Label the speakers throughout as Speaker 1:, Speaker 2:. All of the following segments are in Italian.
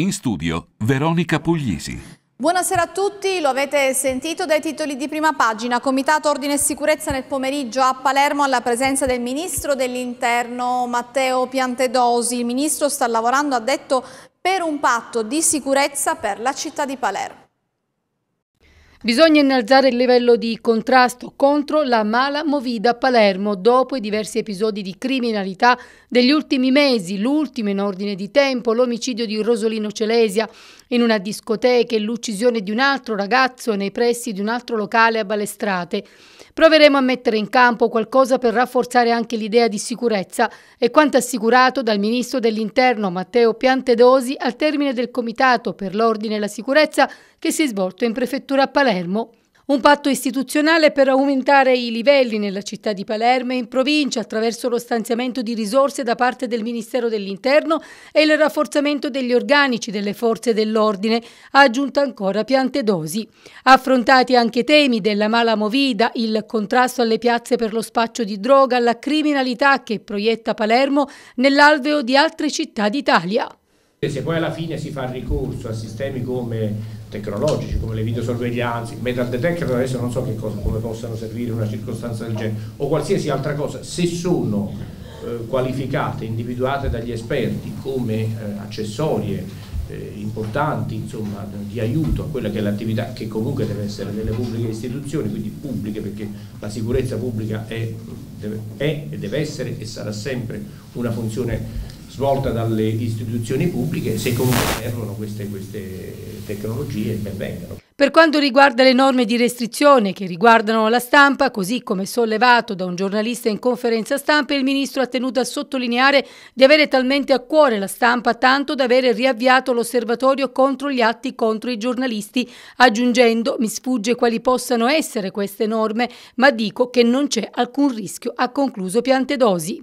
Speaker 1: In studio Veronica Puglisi.
Speaker 2: Buonasera a tutti, lo avete sentito dai titoli di prima pagina. Comitato Ordine e Sicurezza nel pomeriggio a Palermo alla presenza del Ministro dell'Interno Matteo Piantedosi. Il Ministro sta lavorando, ha detto, per un patto di sicurezza per la città di Palermo.
Speaker 3: Bisogna innalzare il livello di contrasto contro la mala movida a Palermo dopo i diversi episodi di criminalità degli ultimi mesi, l'ultimo in ordine di tempo, l'omicidio di Rosolino Celesia in una discoteca e l'uccisione di un altro ragazzo nei pressi di un altro locale a Balestrate. Proveremo a mettere in campo qualcosa per rafforzare anche l'idea di sicurezza e quanto assicurato dal Ministro dell'Interno Matteo Piantedosi al termine del Comitato per l'Ordine e la Sicurezza che si è svolto in Prefettura a Palermo. Un patto istituzionale per aumentare i livelli nella città di Palermo e in provincia attraverso lo stanziamento di risorse da parte del Ministero dell'Interno e il rafforzamento degli organici delle forze dell'ordine, ha aggiunto ancora piante dosi. Affrontati anche temi della mala movida, il contrasto alle piazze per lo spaccio di droga, la criminalità che proietta Palermo nell'alveo di altre città d'Italia.
Speaker 1: Se poi alla fine si fa ricorso a sistemi come tecnologici come le videosorveglianze, i metal detector, adesso non so cosa, come possano servire una circostanza del genere o qualsiasi altra cosa, se sono eh, qualificate, individuate dagli esperti come eh, accessorie eh, importanti insomma, di aiuto a quella che è l'attività che comunque deve essere delle pubbliche istituzioni, quindi pubbliche perché la sicurezza pubblica è, deve, è e deve essere e sarà sempre una funzione svolta dalle istituzioni pubbliche, se comunque servono queste, queste tecnologie, ben vengano.
Speaker 3: Per quanto riguarda le norme di restrizione che riguardano la stampa, così come sollevato da un giornalista in conferenza stampa, il ministro ha tenuto a sottolineare di avere talmente a cuore la stampa tanto da aver riavviato l'osservatorio contro gli atti contro i giornalisti, aggiungendo mi sfugge quali possano essere queste norme, ma dico che non c'è alcun rischio, ha concluso Piantedosi.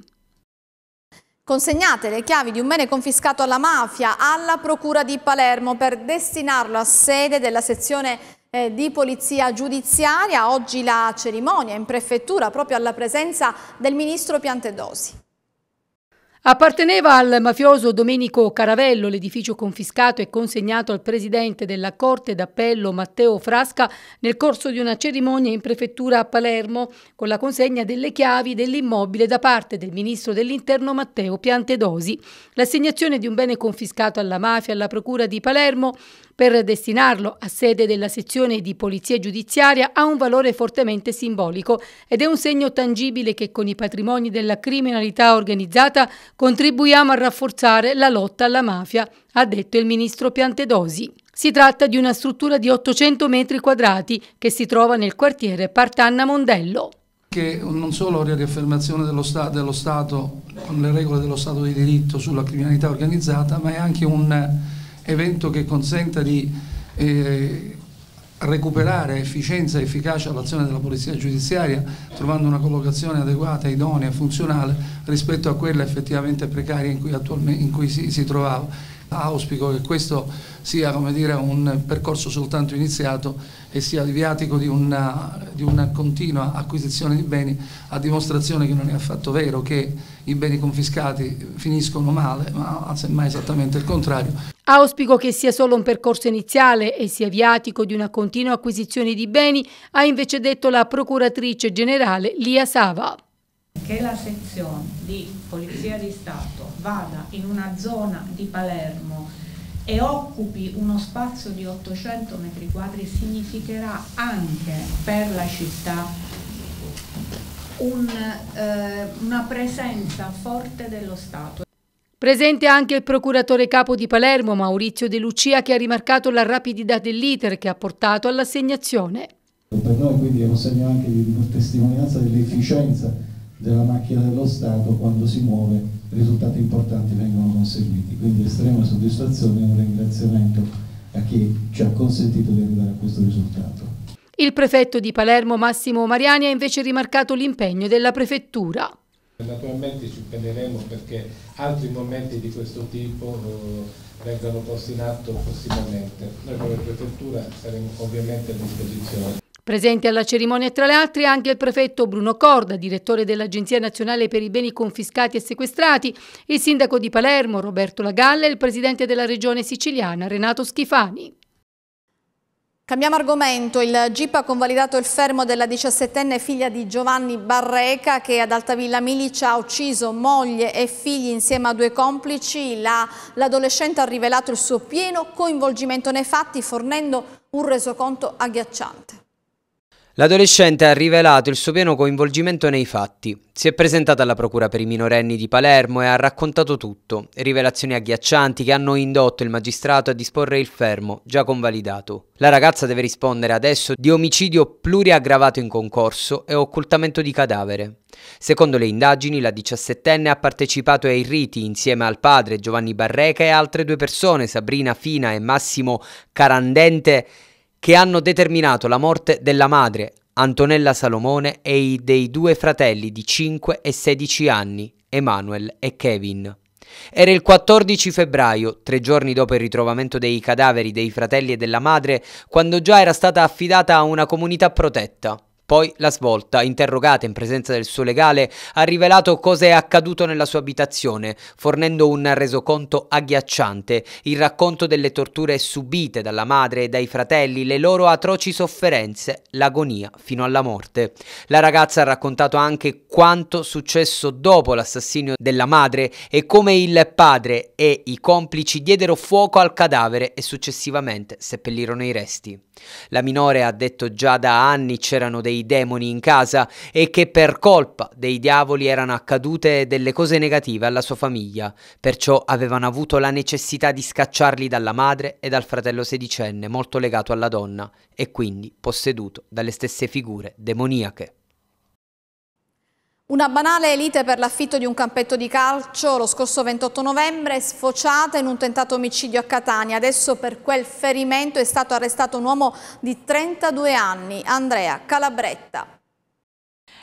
Speaker 2: Consegnate le chiavi di un bene confiscato alla mafia alla Procura di Palermo per destinarlo a sede della sezione eh, di polizia giudiziaria. Oggi la cerimonia in prefettura proprio alla presenza del ministro Piantedosi.
Speaker 3: Apparteneva al mafioso Domenico Caravello l'edificio confiscato e consegnato al presidente della Corte d'Appello Matteo Frasca nel corso di una cerimonia in prefettura a Palermo con la consegna delle chiavi dell'immobile da parte del ministro dell'interno Matteo Piantedosi. L'assegnazione di un bene confiscato alla mafia alla procura di Palermo per destinarlo a sede della sezione di polizia giudiziaria ha un valore fortemente simbolico ed è un segno tangibile che con i patrimoni della criminalità organizzata contribuiamo a rafforzare la lotta alla mafia, ha detto il ministro Piantedosi. Si tratta di una struttura di 800 metri quadrati che si trova nel quartiere Partanna Mondello.
Speaker 1: Che non solo la riaffermazione dello, sta dello, Stato con le regole dello Stato di diritto sulla criminalità organizzata, ma è anche un evento che consenta di eh, recuperare efficienza e efficacia all'azione della polizia giudiziaria trovando una collocazione adeguata, idonea, funzionale rispetto a quella effettivamente precaria in cui, in cui si, si trovava auspico che questo sia dire, un percorso soltanto iniziato e sia il viatico di una, di una, continua acquisizione di beni a dimostrazione che non è affatto vero che i beni confiscati finiscono male, ma semmai esattamente il contrario.
Speaker 3: Auspico che sia solo un percorso iniziale e sia viatico di una continua acquisizione di beni, ha invece detto la procuratrice generale Lia Sava.
Speaker 4: Che la sezione di Polizia di Stato vada
Speaker 2: in una zona di Palermo e occupi uno spazio di 800 metri quadri significherà anche
Speaker 4: per la città
Speaker 5: un, eh, una presenza forte dello Stato.
Speaker 3: Presente anche il procuratore capo di Palermo Maurizio De Lucia che ha rimarcato la rapidità dell'iter che ha portato all'assegnazione.
Speaker 1: Per noi quindi è un segno anche di testimonianza dell'efficienza della macchina dello Stato quando si muove risultati importanti vengono conseguiti, quindi estrema soddisfazione e un ringraziamento a chi ci ha consentito di arrivare a questo risultato.
Speaker 3: Il prefetto di Palermo Massimo Mariani ha invece rimarcato l'impegno della prefettura.
Speaker 1: Naturalmente ci impegneremo perché altri momenti di questo tipo eh, vengano posti in atto prossimamente. Noi come prefettura saremo ovviamente a disposizione.
Speaker 3: Presente alla cerimonia tra le altre anche il prefetto Bruno Corda, direttore dell'Agenzia Nazionale per i Beni Confiscati e Sequestrati, il sindaco di
Speaker 2: Palermo Roberto Lagalla e il presidente della regione siciliana Renato Schifani. Cambiamo argomento, il GIP ha convalidato il fermo della 17enne figlia di Giovanni Barreca che ad Altavilla Milicia ha ucciso moglie e figli insieme a due complici. L'adolescente La, ha rivelato il suo pieno coinvolgimento nei fatti fornendo un resoconto agghiacciante.
Speaker 6: L'adolescente ha rivelato il suo pieno coinvolgimento nei fatti. Si è presentata alla Procura per i minorenni di Palermo e ha raccontato tutto, rivelazioni agghiaccianti che hanno indotto il magistrato a disporre il fermo, già convalidato. La ragazza deve rispondere adesso di omicidio pluriaggravato in concorso e occultamento di cadavere. Secondo le indagini, la diciassettenne ha partecipato ai riti insieme al padre Giovanni Barreca e altre due persone, Sabrina Fina e Massimo Carandente, che hanno determinato la morte della madre, Antonella Salomone, e dei due fratelli di 5 e 16 anni, Emanuel e Kevin. Era il 14 febbraio, tre giorni dopo il ritrovamento dei cadaveri dei fratelli e della madre, quando già era stata affidata a una comunità protetta. Poi la svolta, interrogata in presenza del suo legale, ha rivelato cosa è accaduto nella sua abitazione, fornendo un resoconto agghiacciante, il racconto delle torture subite dalla madre e dai fratelli, le loro atroci sofferenze, l'agonia fino alla morte. La ragazza ha raccontato anche quanto successo dopo l'assassinio della madre e come il padre e i complici diedero fuoco al cadavere e successivamente seppellirono i resti. La minore ha detto già da anni c'erano dei dei demoni in casa e che per colpa dei diavoli erano accadute delle cose negative alla sua famiglia, perciò avevano avuto la necessità di scacciarli dalla madre e dal fratello sedicenne molto legato alla donna e quindi posseduto dalle stesse figure demoniache.
Speaker 2: Una banale elite per l'affitto di un campetto di calcio lo scorso 28 novembre è sfociata in un tentato omicidio a Catania. Adesso per quel ferimento è stato arrestato un uomo di 32 anni, Andrea Calabretta.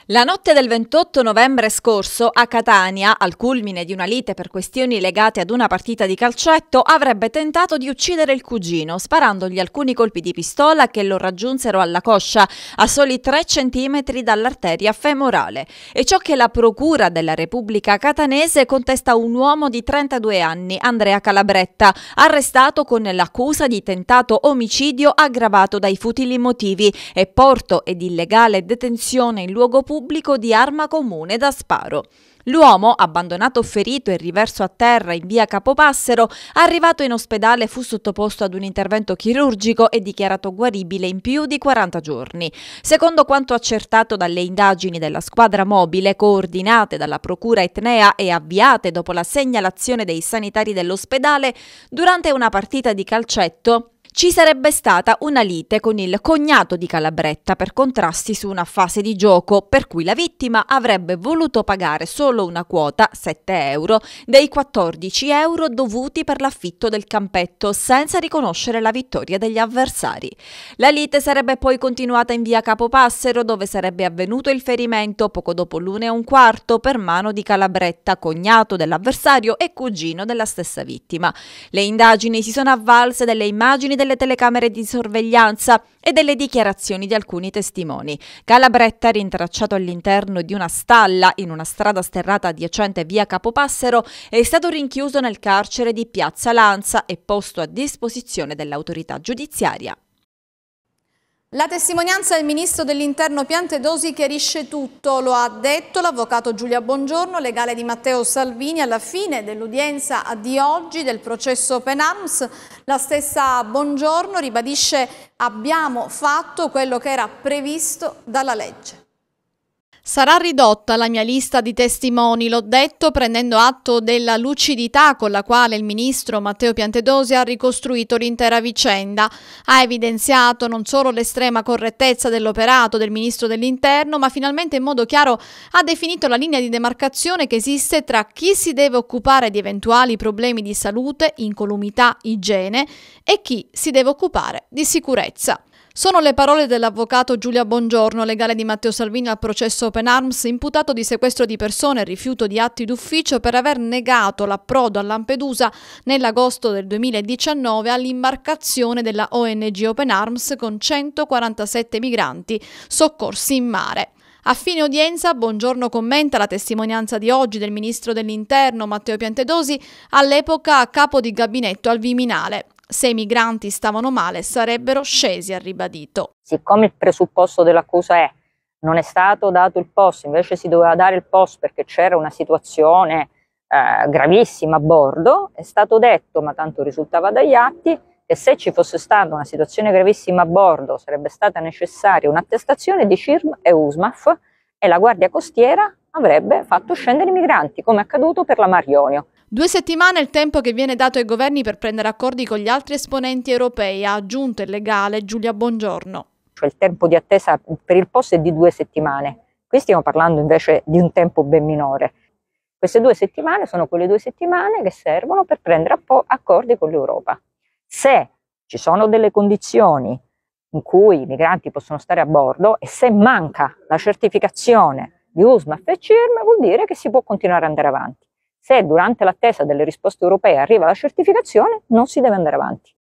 Speaker 5: La notte del 28 novembre scorso a Catania, al culmine di una lite per questioni legate ad una partita di calcetto, avrebbe tentato di uccidere il cugino, sparandogli alcuni colpi di pistola che lo raggiunsero alla coscia, a soli 3 cm dall'arteria femorale. E ciò che la Procura della Repubblica catanese contesta un uomo di 32 anni, Andrea Calabretta, arrestato con l'accusa di tentato omicidio aggravato dai futili motivi e porto ed illegale detenzione in luogo pubblico pubblico di arma comune da sparo. L'uomo, abbandonato ferito e riverso a terra in via Capopassero, arrivato in ospedale fu sottoposto ad un intervento chirurgico e dichiarato guaribile in più di 40 giorni. Secondo quanto accertato dalle indagini della squadra mobile coordinate dalla procura etnea e avviate dopo la segnalazione dei sanitari dell'ospedale, durante una partita di calcetto ci sarebbe stata una lite con il cognato di Calabretta per contrasti su una fase di gioco, per cui la vittima avrebbe voluto pagare solo una quota, 7 euro, dei 14 euro dovuti per l'affitto del campetto, senza riconoscere la vittoria degli avversari. La lite sarebbe poi continuata in via Capopassero, dove sarebbe avvenuto il ferimento poco dopo l'una e un quarto per mano di Calabretta, cognato dell'avversario e cugino della stessa vittima. Le indagini si sono avvalse delle immagini delle telecamere di sorveglianza e delle dichiarazioni di alcuni testimoni. Calabretta, rintracciato all'interno di una stalla in una strada sterrata adiacente via Capopassero, è stato rinchiuso nel carcere di Piazza Lanza e posto a disposizione dell'autorità giudiziaria.
Speaker 2: La testimonianza del ministro dell'interno Piantedosi chiarisce tutto, lo ha detto l'avvocato Giulia Bongiorno, legale di Matteo Salvini, alla fine dell'udienza di oggi del processo Penams. La stessa Bongiorno ribadisce abbiamo fatto quello che era previsto dalla legge. Sarà ridotta la mia lista di testimoni, l'ho detto prendendo atto della lucidità con la quale il ministro Matteo Piantedosi ha ricostruito l'intera vicenda. Ha evidenziato non solo l'estrema correttezza dell'operato del ministro dell'Interno, ma finalmente in modo chiaro ha definito la linea di demarcazione che esiste tra chi si deve occupare di eventuali problemi di salute, incolumità, igiene e chi si deve occupare di sicurezza. Sono le parole dell'avvocato Giulia Bongiorno, legale di Matteo Salvini al processo Open Arms, imputato di sequestro di persone e rifiuto di atti d'ufficio per aver negato l'approdo a Lampedusa nell'agosto del 2019 all'imbarcazione della ONG Open Arms con 147 migranti soccorsi in mare. A fine udienza, Buongiorno commenta la testimonianza di oggi del ministro dell'Interno Matteo Piantedosi, all'epoca capo di gabinetto al Viminale se i migranti stavano male sarebbero scesi, ha ribadito.
Speaker 4: Siccome il presupposto dell'accusa è non è stato dato il posto, invece si doveva dare il posto perché c'era una situazione eh, gravissima a bordo, è stato detto, ma tanto risultava dagli atti, che se ci fosse stata una situazione gravissima a bordo sarebbe stata necessaria un'attestazione di CIRM e USMAF e la Guardia Costiera avrebbe fatto scendere i migranti, come è accaduto per la Marionio.
Speaker 2: Due settimane è il tempo che viene dato ai governi per prendere accordi con gli altri esponenti europei, ha aggiunto il legale Giulia Bongiorno.
Speaker 4: Cioè il tempo di attesa per il posto è di due settimane, qui stiamo parlando invece di un tempo ben minore. Queste due settimane sono quelle due settimane che servono per prendere accordi con l'Europa. Se ci sono delle condizioni in cui i migranti possono stare a bordo e se manca la certificazione di USMAF e CIRM vuol dire che si può continuare ad andare avanti. Se durante l'attesa delle risposte europee arriva la certificazione, non si deve andare avanti.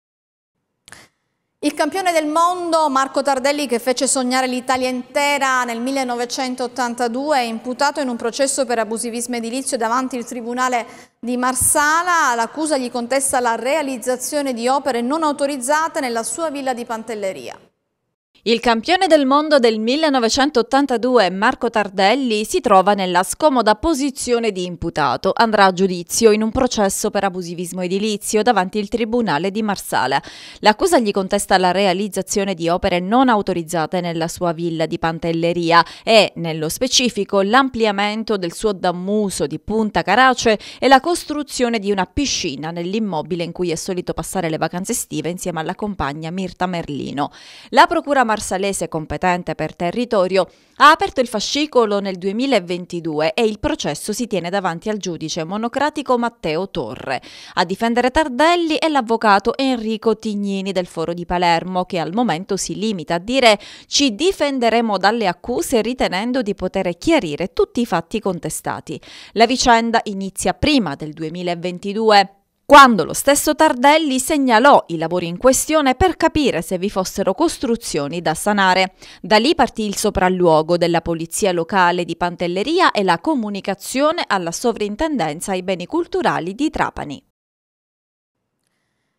Speaker 2: Il campione del mondo Marco Tardelli che fece sognare l'Italia intera nel 1982 è imputato in un processo per abusivismo edilizio davanti al Tribunale di Marsala. L'accusa gli contesta la realizzazione di opere non autorizzate nella sua villa di Pantelleria.
Speaker 5: Il campione del mondo del 1982 Marco Tardelli si trova nella scomoda posizione di imputato. Andrà a giudizio in un processo per abusivismo edilizio davanti il Tribunale di Marsala. L'accusa gli contesta la realizzazione di opere non autorizzate nella sua villa di Pantelleria e, nello specifico, l'ampliamento del suo dammuso di Punta Carace e la costruzione di una piscina nell'immobile in cui è solito passare le vacanze estive insieme alla compagna Mirta Merlino. La procura marsalese competente per territorio ha aperto il fascicolo nel 2022 e il processo si tiene davanti al giudice monocratico Matteo Torre. A difendere Tardelli è l'avvocato Enrico Tignini del Foro di Palermo che al momento si limita a dire ci difenderemo dalle accuse ritenendo di poter chiarire tutti i fatti contestati. La vicenda inizia prima del 2022 quando lo stesso Tardelli segnalò i lavori in questione per capire se vi fossero costruzioni da sanare. Da lì partì il sopralluogo della Polizia Locale di Pantelleria e la comunicazione alla Sovrintendenza ai Beni Culturali di Trapani.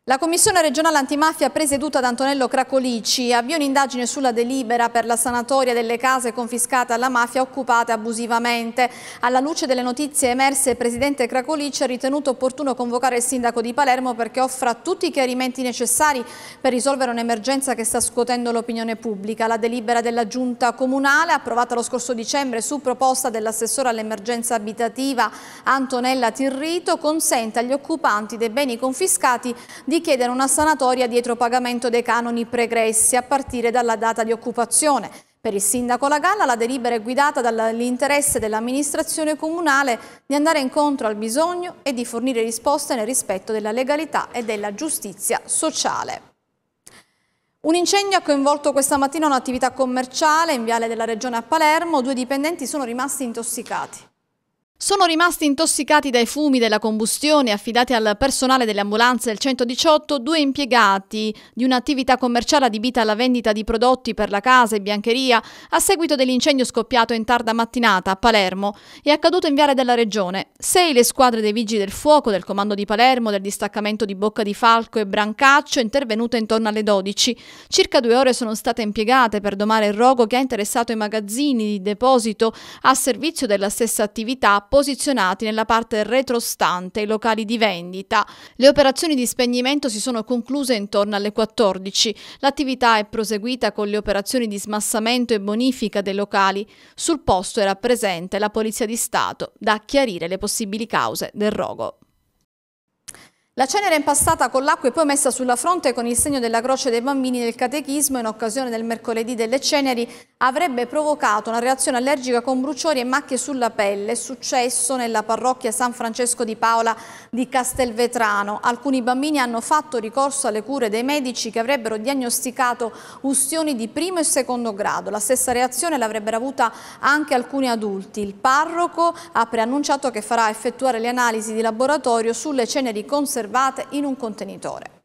Speaker 2: La Commissione regionale antimafia presieduta da Antonello Cracolici avvia un'indagine sulla delibera per la sanatoria delle case confiscate alla mafia occupate abusivamente. Alla luce delle notizie emerse, il Presidente Cracolici ha ritenuto opportuno convocare il Sindaco di Palermo perché offra tutti i chiarimenti necessari per risolvere un'emergenza che sta scuotendo l'opinione pubblica. La delibera della Giunta Comunale, approvata lo scorso dicembre su proposta dell'assessore all'emergenza abitativa Antonella Tirrito, consente agli occupanti dei beni confiscati di richiedere una sanatoria dietro pagamento dei canoni pregressi a partire dalla data di occupazione. Per il sindaco La Galla la delibera è guidata dall'interesse dell'amministrazione comunale di andare incontro al bisogno e di fornire risposte nel rispetto della legalità e della giustizia sociale. Un incendio ha coinvolto questa mattina un'attività commerciale in viale della regione a Palermo, due dipendenti sono rimasti intossicati. Sono rimasti intossicati dai fumi della combustione affidati al personale delle ambulanze del 118 due impiegati di un'attività commerciale adibita alla vendita di prodotti per la casa e biancheria a seguito dell'incendio scoppiato in tarda mattinata a Palermo e accaduto in Viale della Regione. Sei le squadre dei Vigili del Fuoco, del Comando di Palermo, del distaccamento di Bocca di Falco e Brancaccio intervenute intorno alle 12. Circa due ore sono state impiegate per domare il rogo che ha interessato i magazzini di deposito a servizio della stessa attività posizionati nella parte retrostante i locali di vendita. Le operazioni di spegnimento si sono concluse intorno alle 14. L'attività è proseguita con le operazioni di smassamento e bonifica dei locali. Sul posto era presente la Polizia di Stato da chiarire le possibili cause del rogo. La cenere è impastata con l'acqua e poi messa sulla fronte con il segno della croce dei bambini del catechismo in occasione del mercoledì delle ceneri avrebbe provocato una reazione allergica con bruciori e macchie sulla pelle, successo nella parrocchia San Francesco di Paola di Castelvetrano. Alcuni bambini hanno fatto ricorso alle cure dei medici che avrebbero diagnosticato ustioni di primo e secondo grado. La stessa reazione l'avrebbero avuta anche alcuni adulti. Il parroco ha preannunciato che farà effettuare le analisi di laboratorio sulle ceneri conservate conservate in un contenitore.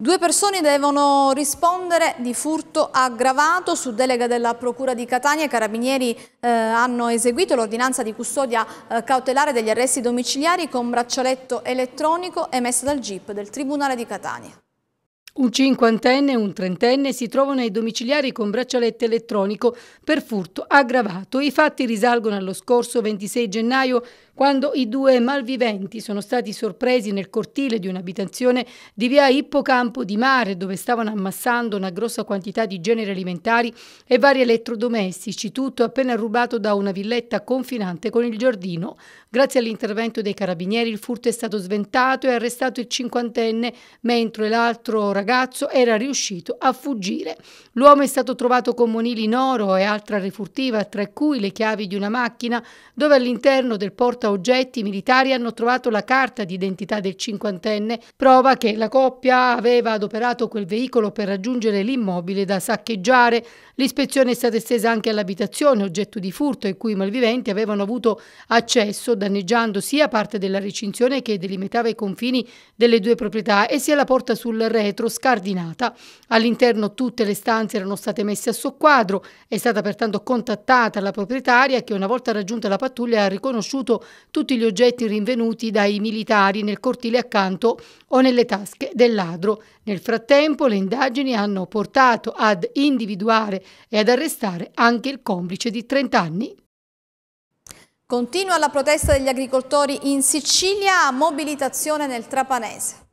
Speaker 2: Due persone devono rispondere di furto aggravato. Su delega della Procura di Catania i carabinieri eh, hanno eseguito l'ordinanza di custodia eh, cautelare degli arresti domiciliari con braccialetto elettronico emessa dal GIP del Tribunale di Catania.
Speaker 3: Un cinquantenne e un trentenne si trovano ai domiciliari con braccialetto elettronico per furto aggravato. I fatti risalgono allo scorso 26 gennaio quando i due malviventi sono stati sorpresi nel cortile di un'abitazione di via Ippocampo di Mare, dove stavano ammassando una grossa quantità di generi alimentari e vari elettrodomestici, tutto appena rubato da una villetta confinante con il giardino. Grazie all'intervento dei carabinieri il furto è stato sventato e arrestato il cinquantenne, mentre l'altro ragazzo era riuscito a fuggire. L'uomo è stato trovato con monili in oro e altra refurtiva, tra cui le chiavi di una macchina, dove all'interno del porta 40 oggetti militari hanno trovato la carta d'identità del cinquantenne, prova che la coppia aveva adoperato quel veicolo per raggiungere l'immobile da saccheggiare. L'ispezione è stata estesa anche all'abitazione, oggetto di furto, in cui i malviventi avevano avuto accesso, danneggiando sia parte della recinzione che delimitava i confini delle due proprietà e sia la porta sul retro scardinata. All'interno tutte le stanze erano state messe a soqquadro, è stata pertanto contattata la proprietaria che una volta raggiunta la pattuglia ha riconosciuto tutti gli oggetti rinvenuti dai militari nel cortile accanto o nelle tasche del ladro. Nel frattempo le indagini hanno portato ad individuare e ad arrestare anche il complice di 30 anni.
Speaker 2: Continua la protesta degli agricoltori in Sicilia, mobilitazione nel Trapanese.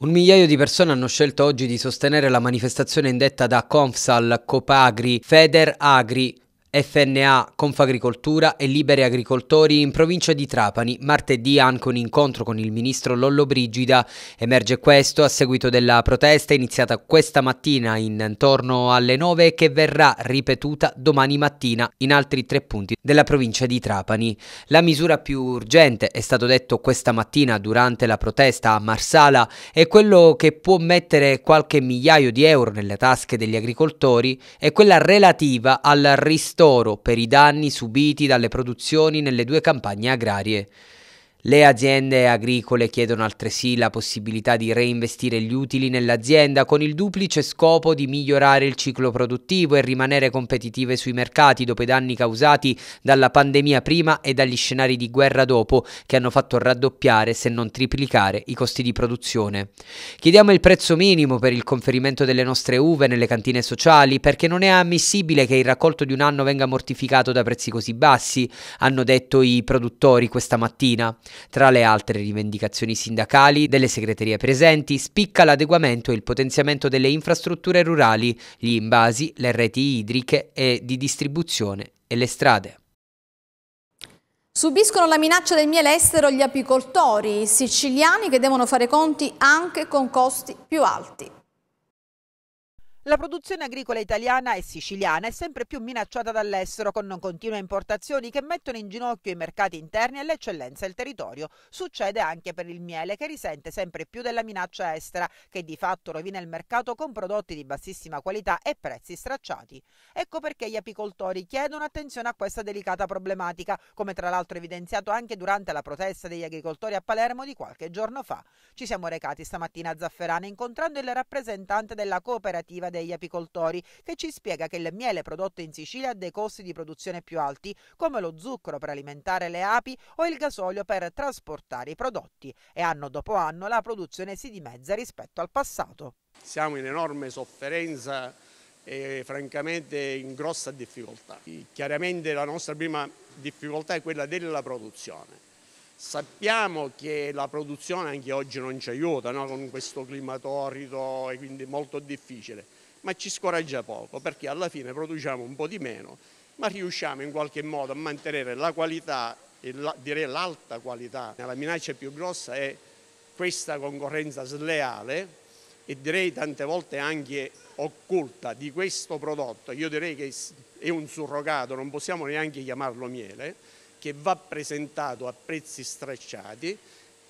Speaker 6: Un migliaio di persone hanno scelto oggi di sostenere la manifestazione indetta da Confsal, Copagri, Feder Agri, FNA, Confagricoltura e Liberi Agricoltori in provincia di Trapani. Martedì anche un incontro con il ministro Lollobrigida. Emerge questo a seguito della protesta iniziata questa mattina intorno alle 9 e che verrà ripetuta domani mattina in altri tre punti della provincia di Trapani. La misura più urgente, è stato detto questa mattina durante la protesta a Marsala, è quello che può mettere qualche migliaio di euro nelle tasche degli agricoltori e quella relativa al ristoro ristoro per i danni subiti dalle produzioni nelle due campagne agrarie. Le aziende agricole chiedono altresì la possibilità di reinvestire gli utili nell'azienda con il duplice scopo di migliorare il ciclo produttivo e rimanere competitive sui mercati dopo i danni causati dalla pandemia prima e dagli scenari di guerra dopo che hanno fatto raddoppiare se non triplicare i costi di produzione. Chiediamo il prezzo minimo per il conferimento delle nostre uve nelle cantine sociali perché non è ammissibile che il raccolto di un anno venga mortificato da prezzi così bassi, hanno detto i produttori questa mattina. Tra le altre rivendicazioni sindacali delle segreterie presenti spicca l'adeguamento e il potenziamento delle infrastrutture rurali, gli invasi, le reti idriche e di distribuzione e le strade.
Speaker 2: Subiscono la minaccia del miele estero gli apicoltori siciliani che devono fare conti anche con costi più alti.
Speaker 7: La produzione agricola italiana e siciliana è sempre più minacciata dall'estero con continue importazioni che mettono in ginocchio i mercati interni e l'eccellenza del territorio. Succede anche per il miele che risente sempre più della minaccia estera che di fatto rovina il mercato con prodotti di bassissima qualità e prezzi stracciati. Ecco perché gli apicoltori chiedono attenzione a questa delicata problematica, come tra l'altro evidenziato anche durante la protesta degli agricoltori a Palermo di qualche giorno fa. Ci siamo recati stamattina a Zafferana incontrando il rappresentante della cooperativa del degli apicoltori, che ci spiega che il miele prodotto in Sicilia ha dei costi di produzione più alti, come lo zucchero per alimentare le api o il gasolio per trasportare i prodotti, e anno dopo anno la produzione si dimezza rispetto al passato.
Speaker 1: Siamo in enorme sofferenza e francamente in grossa difficoltà. Chiaramente la nostra prima difficoltà è quella della produzione. Sappiamo che la produzione anche oggi non ci aiuta, no? con questo clima torrido e quindi molto difficile ma ci scoraggia poco perché alla fine produciamo un po' di meno, ma riusciamo in qualche modo a mantenere la qualità, la, direi l'alta qualità. La minaccia più grossa è questa concorrenza sleale e direi tante volte anche occulta di questo prodotto, io direi che è un surrogato, non possiamo neanche chiamarlo miele, che va presentato a prezzi stracciati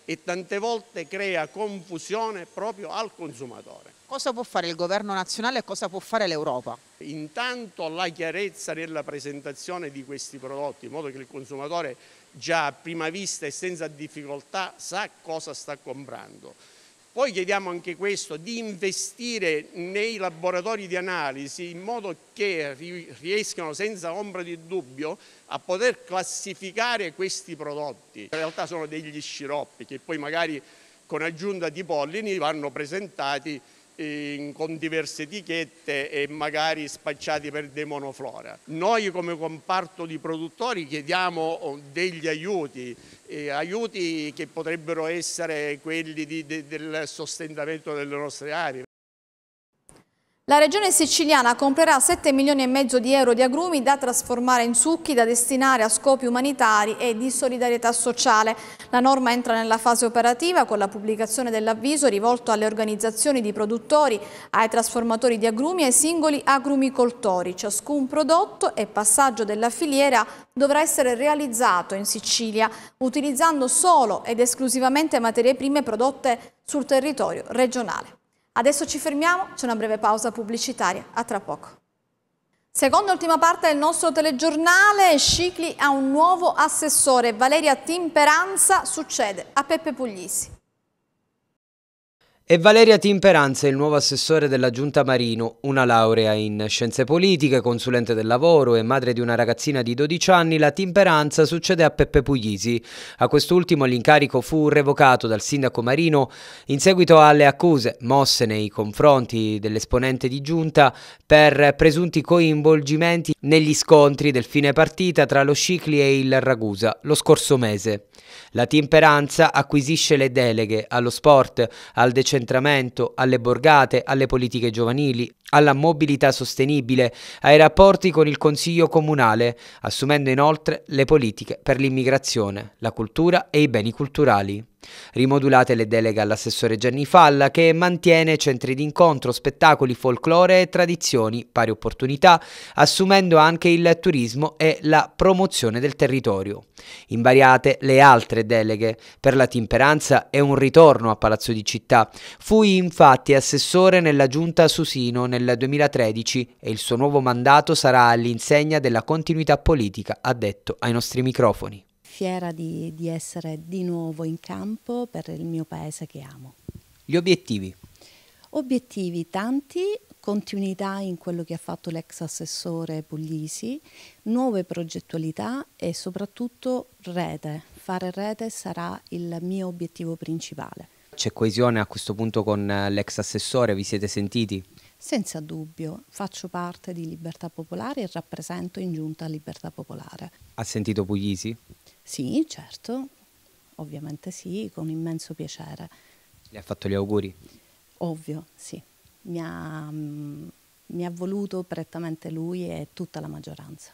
Speaker 1: e tante volte crea confusione proprio al consumatore.
Speaker 7: Cosa può fare il governo nazionale e cosa può fare l'Europa?
Speaker 1: Intanto la chiarezza nella presentazione di questi prodotti, in modo che il consumatore già a prima vista e senza difficoltà sa cosa sta comprando. Poi chiediamo anche questo, di investire nei laboratori di analisi in modo che riescano senza ombra di dubbio a poter classificare questi prodotti. In realtà sono degli sciroppi che poi magari con aggiunta di pollini vanno presentati eh, con diverse etichette e magari spacciati per demonoflora. Noi come comparto di produttori chiediamo oh, degli aiuti, eh, aiuti che potrebbero essere quelli di, de, del sostentamento delle nostre aree.
Speaker 2: La regione siciliana comprerà 7 milioni e mezzo di euro di agrumi da trasformare in succhi da destinare a scopi umanitari e di solidarietà sociale. La norma entra nella fase operativa con la pubblicazione dell'avviso rivolto alle organizzazioni di produttori, ai trasformatori di agrumi e ai singoli agrumicoltori. Ciascun prodotto e passaggio della filiera dovrà essere realizzato in Sicilia utilizzando solo ed esclusivamente materie prime prodotte sul territorio regionale. Adesso ci fermiamo, c'è una breve pausa pubblicitaria, a tra poco. Seconda e ultima parte del nostro telegiornale, Scicli ha un nuovo assessore, Valeria Timperanza, succede a Peppe Puglisi.
Speaker 6: E Valeria Timperanza è il nuovo assessore della Giunta Marino, una laurea in scienze politiche, consulente del lavoro e madre di una ragazzina di 12 anni, la Timperanza succede a Peppe Puglisi. A quest'ultimo l'incarico fu revocato dal sindaco Marino in seguito alle accuse mosse nei confronti dell'esponente di Giunta per presunti coinvolgimenti negli scontri del fine partita tra lo Scicli e il Ragusa lo scorso mese. La Timperanza acquisisce le deleghe allo sport, al decennio decentramento, alle borgate, alle politiche giovanili, alla mobilità sostenibile, ai rapporti con il Consiglio comunale, assumendo inoltre le politiche per l'immigrazione, la cultura e i beni culturali. Rimodulate le deleghe all'assessore Gianni Falla che mantiene centri d'incontro, spettacoli, folklore e tradizioni, pari opportunità, assumendo anche il turismo e la promozione del territorio. Invariate le altre deleghe. Per la timperanza è un ritorno a Palazzo di Città. Fui infatti assessore nella giunta Susino nel nel 2013 e il suo nuovo mandato sarà all'insegna della continuità politica, ha detto ai nostri microfoni.
Speaker 2: Fiera di, di essere di nuovo in campo per il mio paese che amo.
Speaker 6: Gli obiettivi?
Speaker 2: Obiettivi tanti, continuità in quello che ha fatto l'ex assessore Puglisi, nuove progettualità e soprattutto rete. Fare rete sarà il mio obiettivo principale.
Speaker 6: C'è coesione a questo punto con eh, l'ex assessore, vi siete sentiti?
Speaker 2: Senza dubbio, faccio parte di Libertà Popolare e rappresento in giunta Libertà Popolare.
Speaker 6: Ha sentito Puglisi?
Speaker 2: Sì, certo, ovviamente sì, con immenso piacere.
Speaker 6: Le ha fatto gli auguri?
Speaker 2: Ovvio, sì. Mi ha, mm, mi ha voluto prettamente lui e tutta la maggioranza.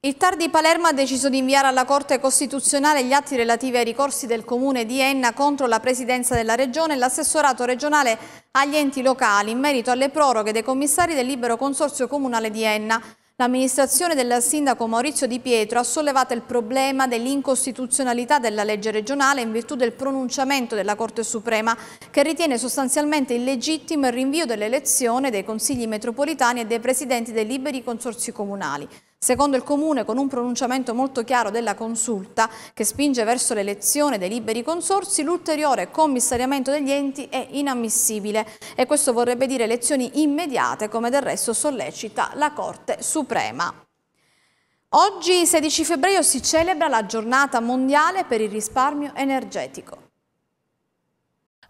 Speaker 2: Il TAR di Palermo ha deciso di inviare alla Corte Costituzionale gli atti relativi ai ricorsi del Comune di Enna contro la Presidenza della Regione e l'assessorato regionale agli enti locali in merito alle proroghe dei commissari del libero consorzio comunale di Enna. L'amministrazione del sindaco Maurizio Di Pietro ha sollevato il problema dell'incostituzionalità della legge regionale in virtù del pronunciamento della Corte Suprema che ritiene sostanzialmente illegittimo il rinvio dell'elezione dei consigli metropolitani e dei presidenti dei liberi consorzi comunali. Secondo il Comune, con un pronunciamento molto chiaro della consulta che spinge verso l'elezione dei liberi consorsi, l'ulteriore commissariamento degli enti è inammissibile e questo vorrebbe dire elezioni immediate come del resto sollecita la Corte Suprema. Oggi 16 febbraio si celebra la giornata mondiale per il risparmio energetico.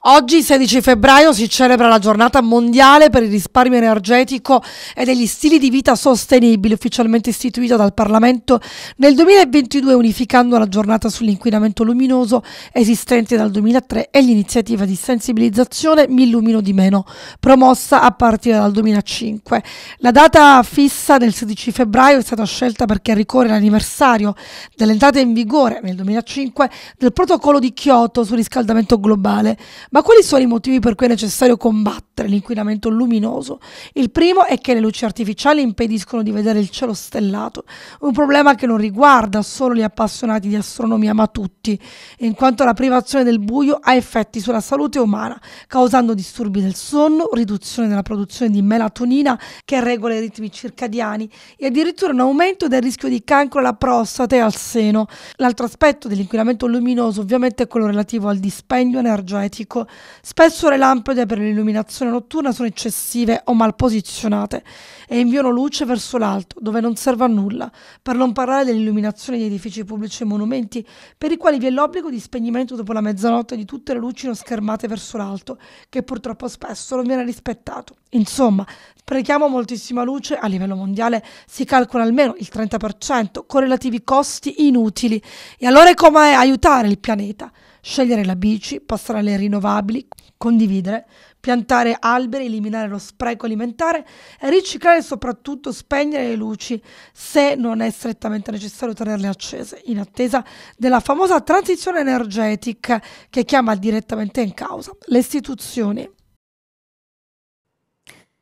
Speaker 8: Oggi, 16 febbraio, si celebra la giornata mondiale per il risparmio energetico e degli stili di vita sostenibili, ufficialmente istituita dal Parlamento nel 2022, unificando la giornata sull'inquinamento luminoso esistente dal 2003 e l'iniziativa di sensibilizzazione Mi illumino di meno, promossa a partire dal 2005. La data fissa del 16 febbraio è stata scelta perché ricorre l'anniversario dell'entrata in vigore nel 2005 del protocollo di Kyoto sul riscaldamento globale ma quali sono i motivi per cui è necessario combattere l'inquinamento luminoso? Il primo è che le luci artificiali impediscono di vedere il cielo stellato, un problema che non riguarda solo gli appassionati di astronomia ma tutti, in quanto la privazione del buio ha effetti sulla salute umana, causando disturbi del sonno, riduzione della produzione di melatonina che regola i ritmi circadiani e addirittura un aumento del rischio di cancro alla prostata e al seno. L'altro aspetto dell'inquinamento luminoso ovviamente è quello relativo al dispendio energetico bianco. Spesso le lampade per l'illuminazione notturna sono eccessive o mal posizionate e inviano luce verso l'alto, dove non serve a nulla, per non parlare dell'illuminazione di edifici pubblici e monumenti, per i quali vi è l'obbligo di spegnimento dopo la mezzanotte di tutte le luci non schermate verso l'alto, che purtroppo spesso non viene rispettato. Insomma, sprechiamo moltissima luce, a livello mondiale si calcola almeno il 30% con relativi costi inutili. E allora com'è aiutare il pianeta? scegliere la bici, passare alle rinnovabili, condividere, piantare alberi, eliminare lo spreco alimentare, riciclare e soprattutto spegnere le luci se non è strettamente necessario tenerle accese, in attesa della famosa transizione energetica che chiama direttamente in causa le istituzioni.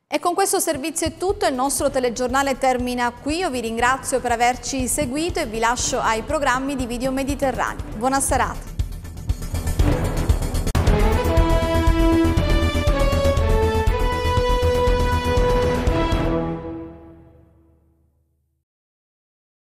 Speaker 2: E con questo servizio è tutto, il nostro telegiornale termina qui, io vi ringrazio per averci seguito e vi lascio ai programmi di Video Mediterraneo. Buona serata!